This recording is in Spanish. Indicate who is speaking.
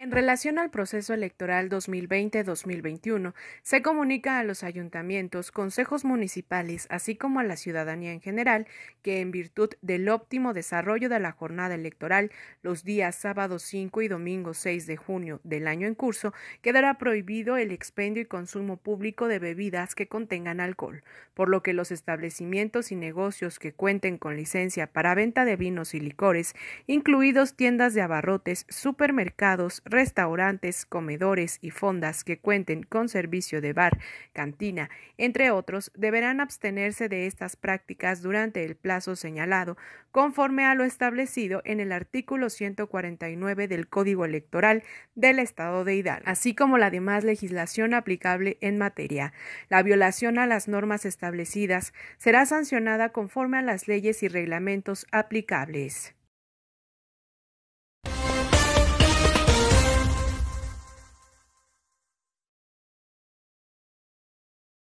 Speaker 1: En relación al proceso electoral 2020-2021, se comunica a los ayuntamientos, consejos municipales, así como a la ciudadanía en general, que en virtud del óptimo desarrollo de la jornada electoral los días sábado 5 y domingo 6 de junio del año en curso, quedará prohibido el expendio y consumo público de bebidas que contengan alcohol, por lo que los establecimientos y negocios que cuenten con licencia para venta de vinos y licores, incluidos tiendas de abarrotes, supermercados, restaurantes, comedores y fondas que cuenten con servicio de bar, cantina, entre otros, deberán abstenerse de estas prácticas durante el plazo señalado, conforme a lo establecido en el artículo 149 del Código Electoral del Estado de Hidalgo, así como la demás legislación aplicable en materia. La violación a las normas establecidas será sancionada conforme a las leyes y reglamentos
Speaker 2: aplicables.